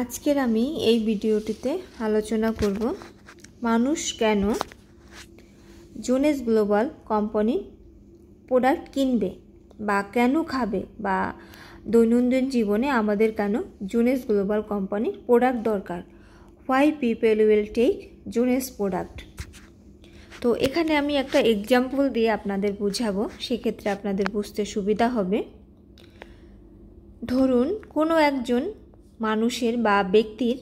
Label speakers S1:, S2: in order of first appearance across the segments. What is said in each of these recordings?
S1: আজকের আমি এই ভিডিওটিতে আলোচনা করব মানুষ কেন জোনেস গ্লোবাল কোম্পানি প্রোডাক্ট কিনবে বা কেন খাবে বা দৈনন্দিন জীবনে আমাদের কেন জোনেস গ্লোবাল কোম্পানির প্রোডাক্ট দরকার why people will take Jones product তো এখানে আমি একটা এক্সাম্পল দিয়ে আপনাদের বুঝাবো সেক্ষেত্রে আপনাদের বুঝতে সুবিধা হবে ধরুন কোনো একজন মানুষের বা ব্যক্তির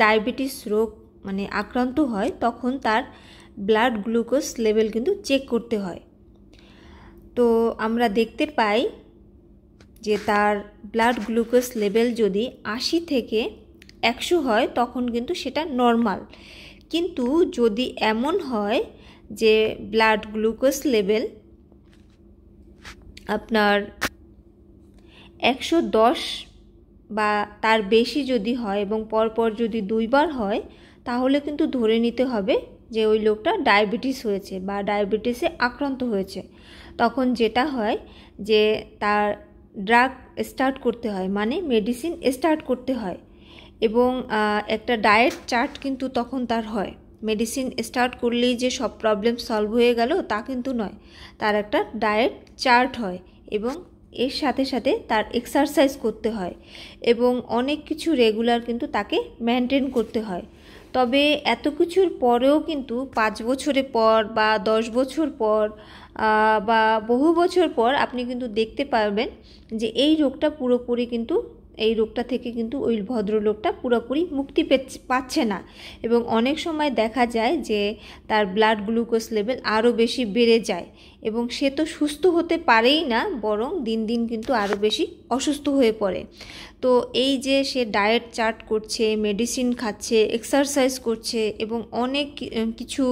S1: ডায়াবেটিস রোগ মানে আক্রান্ত হয় তখন তার ব্লাড গ্লুকোজ লেভেল কিন্তু চেক করতে হয় তো আমরা দেখতে পাই যে তার ব্লাড গ্লুকোজ লেভেল যদি আশি থেকে একশো হয় তখন কিন্তু সেটা নর্মাল কিন্তু যদি এমন হয় যে ব্লাড গ্লুকোজ লেভেল আপনার একশো দশ বা তার বেশি যদি হয় এবং পরপর যদি দুইবার হয় তাহলে কিন্তু ধরে নিতে হবে যে ওই লোকটা ডায়াবেটিস হয়েছে বা ডায়াবেটিসে আক্রান্ত হয়েছে তখন যেটা হয় যে তার ড্রাগ স্টার্ট করতে হয় মানে মেডিসিন স্টার্ট করতে হয় এবং একটা ডায়েট চার্ট কিন্তু তখন তার হয় মেডিসিন স্টার্ট করলেই যে সব প্রবলেম সলভ হয়ে গেল তা কিন্তু নয় তার একটা ডায়েট চার্ট হয় এবং এর সাথে সাথে তার এক্সারসাইজ করতে হয় এবং অনেক কিছু রেগুলার কিন্তু তাকে মেনটেন করতে হয় তবে এত কিছুর পরেও কিন্তু পাঁচ বছরের পর বা দশ বছর পর বা বহু বছর পর আপনি কিন্তু দেখতে পারবেন যে এই রোগটা পুরোপুরি কিন্তু এই রোগটা থেকে কিন্তু ওই ভদ্রলোকটা পুরোপুরি মুক্তি পাচ্ছে না এবং অনেক সময় দেখা যায় যে তার ব্লাড গ্লুকোজ লেভেল আরও বেশি বেড়ে যায় এবং সে তো সুস্থ হতে পারেই না বরং দিন দিন কিন্তু আরও বেশি অসুস্থ হয়ে পড়ে তো এই যে সে ডায়েট চার্ট করছে মেডিসিন খাচ্ছে এক্সারসাইজ করছে এবং অনেক কিছু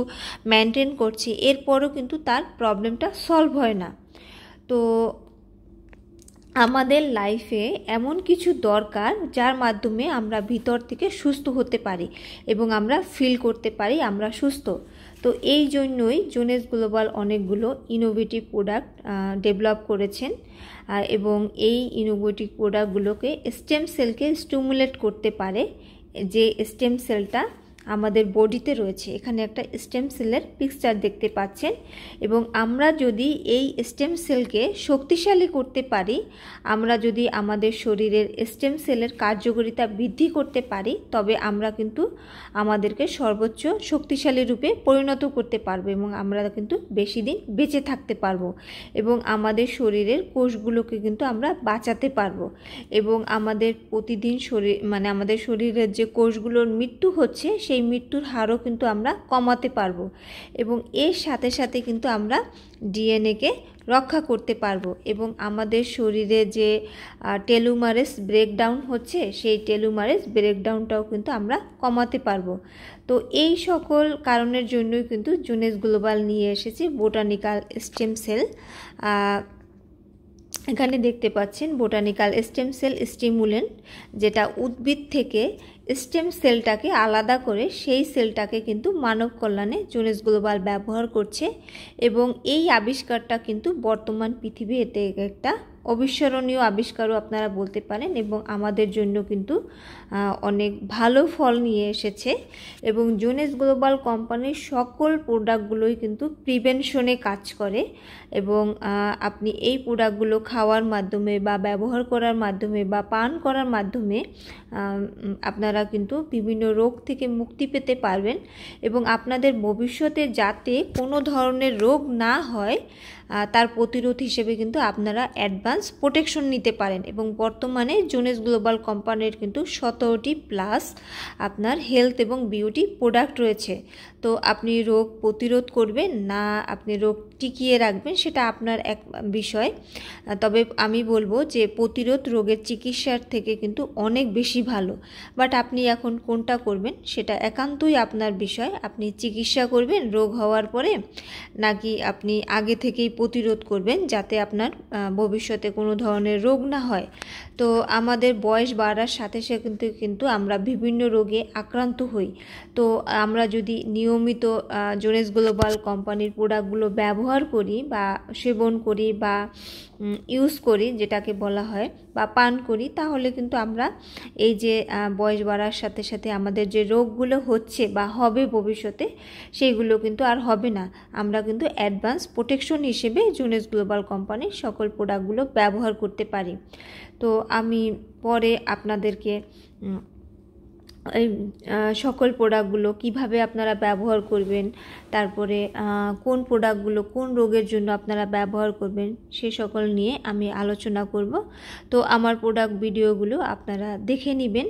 S1: মেনটেন করছে এরপরও কিন্তু তার প্রবলেমটা সলভ হয় না তো আমাদের লাইফে এমন কিছু দরকার যার মাধ্যমে আমরা ভিতর থেকে সুস্থ হতে পারি এবং আমরা ফিল করতে পারি আমরা সুস্থ তো এই জন্যই জোনেস গ্লোবাল অনেকগুলো ইনোভেটিভ প্রোডাক্ট ডেভেলপ করেছেন এবং এই ইনোভেটিভ প্রোডাক্টগুলোকে স্টেম সেলকে স্টিমুলেট করতে পারে যে স্টেম সেলটা আমাদের বডিতে রয়েছে এখানে একটা স্টেম সেলের পিকচার দেখতে পাচ্ছেন এবং আমরা যদি এই স্টেম সেলকে শক্তিশালী করতে পারি আমরা যদি আমাদের শরীরের স্টেম সেলের কার্যকারিতা বৃদ্ধি করতে পারি তবে আমরা কিন্তু আমাদেরকে সর্বোচ্চ শক্তিশালী রূপে পরিণত করতে পারবো এবং আমরা কিন্তু বেশি দিন বেঁচে থাকতে পারবো এবং আমাদের শরীরের কোষগুলোকে কিন্তু আমরা বাঁচাতে পারবো এবং আমাদের প্রতিদিন শরীর মানে আমাদের শরীরের যে কোষগুলোর মৃত্যু হচ্ছে সেই সেই মৃত্যুর হারও কিন্তু আমরা কমাতে পারবো এবং এর সাথে সাথে কিন্তু আমরা ডিএনএকে রক্ষা করতে পারবো এবং আমাদের শরীরে যে টেলুমারেস ব্রেকডাউন হচ্ছে সেই টেলুমারেস ব্রেকডাউনটাও কিন্তু আমরা কমাতে পারবো তো এই সকল কারণের জন্যই কিন্তু জুনেস গ্লোবাল নিয়ে এসেছি বোটানিক্যাল স্টেম সেল এখানে দেখতে পাচ্ছেন বোটানিক্যাল স্টেম সেল স্টিমুলেন্ট যেটা উদ্ভিদ থেকে স্টেম সেলটাকে আলাদা করে সেই সেলটাকে কিন্তু মানব কল্যাণে জোনেস গ্লোবাল ব্যবহার করছে এবং এই আবিষ্কারটা কিন্তু বর্তমান পৃথিবী এতে একটা অবিস্মরণীয় আবিষ্কারও আপনারা বলতে পারেন এবং আমাদের জন্য কিন্তু অনেক ভালো ফল নিয়ে এসেছে এবং জোনেস গ্লোবাল কোম্পানির সকল প্রোডাক্টগুলোই কিন্তু প্রিভেনশনে কাজ করে এবং আপনি এই প্রোডাক্টগুলো খাওয়ার মাধ্যমে বা ব্যবহার করার মাধ্যমে বা পান করার মাধ্যমে আপনারা কিন্তু বিভিন্ন রোগ থেকে মুক্তি পেতে পারবেন এবং আপনাদের ভবিষ্যতে যাতে কোনো ধরনের রোগ না হয় তার প্রতিরোধ হিসেবে কিন্তু আপনারা অ্যাডভান্স প্রোটেকশন নিতে পারেন এবং বর্তমানে জোনেস গ্লোবাল কোম্পানির কিন্তু সতেরোটি প্লাস আপনার হেলথ এবং বিউটি প্রোডাক্ট রয়েছে তো আপনি রোগ প্রতিরোধ করবেন না আপনি রোগ টিকিয়ে রাখবেন সেটা আপনার এক বিষয় তবে আমি বলবো যে প্রতিরোধ রোগের চিকিৎসার থেকে কিন্তু অনেক বেশি ভালো বাট আপনি এখন কোনটা করবেন সেটা একান্তই আপনার বিষয় আপনি চিকিৎসা করবেন রোগ হওয়ার পরে নাকি আপনি আগে থেকেই প্রতিরোধ করবেন যাতে আপনার ভবিষ্যতে কোনো ধরনের রোগ না হয় তো আমাদের বয়স বাড়ার সাথে সাথে কিন্তু আমরা বিভিন্ন রোগে আক্রান্ত হই তো আমরা যদি নিয়মিত জোনেস গ্লোবাল কোম্পানির প্রোডাক্টগুলো ব্যবহার করি বা সেবন করি বা ইউজ করি যেটাকে বলা হয় বা পান করি তাহলে কিন্তু আমরা এই যে বয়স বাড়ার সাথে সাথে আমাদের যে রোগগুলো হচ্ছে বা হবে ভবিষ্যতে সেইগুলো কিন্তু আর হবে না আমরা কিন্তু অ্যাডভান্স প্রোটেকশন হিসেবে হিসেবে জুনেস গ্লোবাল কোম্পানির সকল প্রোডাক্টগুলো ব্যবহার করতে পারি তো আমি পরে আপনাদেরকে এই সকল প্রোডাক্টগুলো কিভাবে আপনারা ব্যবহার করবেন তারপরে কোন প্রোডাক্টগুলো কোন রোগের জন্য আপনারা ব্যবহার করবেন সে সকল নিয়ে আমি আলোচনা করব তো আমার প্রোডাক্ট ভিডিওগুলো আপনারা দেখে নেবেন